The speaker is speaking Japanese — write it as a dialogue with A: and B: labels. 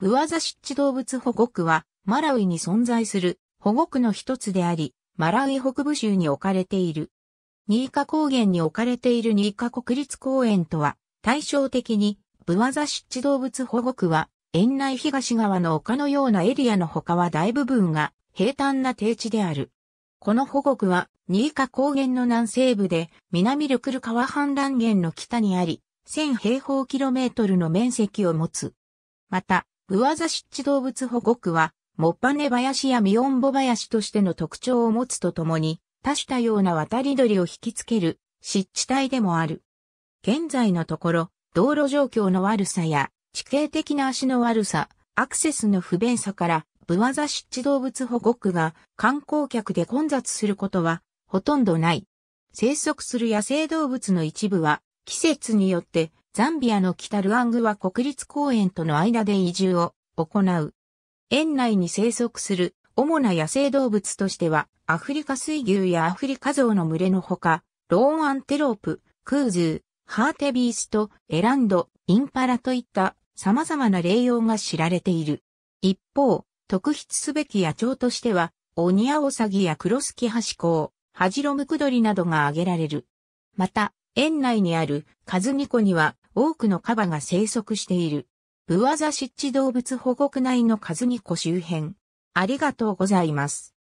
A: ブ
B: ワザシッチ動物保護区は、マラウイに存在する保護区の一つであり、マラウイ北部州に置かれている。ニーカ高原に置かれているニーカ国立公園とは、対照的に、ブワザッ地動物保護区は、園内東側の丘のようなエリアの他は大部分が平坦な低地である。この保護区は、ニーカ高原の南西部で、南ルクル川氾濫源の北にあり、1000平方キロメートルの面積を持つ。また、ザシ湿地動物保護区は、モッパネ林やミオンボ林としての特徴を持つとともに、多種多様な渡り鳥を引きつける湿地帯でもある。現在のところ、道路状況の悪さや地形的な足の悪さ、アクセスの不便さから、ブワザ湿地動物保護区が観光客で混雑することはほとんどない。生息する野生動物の一部は季節によってザンビアの北ルアングは国立公園との間で移住を行う。園内に生息する主な野生動物としては、アフリカ水牛やアフリカゾウの群れのほか、ローンアンテロープ、クーズー、ハーテビースト、エランド、インパラといった様々な霊用が知られている。一方、特筆すべき野鳥としては、オニアオサギやクロスキハシコウ、ハジロムクドリなどが挙げられる。また、園内にあるカズニコには多くのカバが生息している。ブワザ湿地動物保護区内の数ズニ湖周辺。ありがとうございます。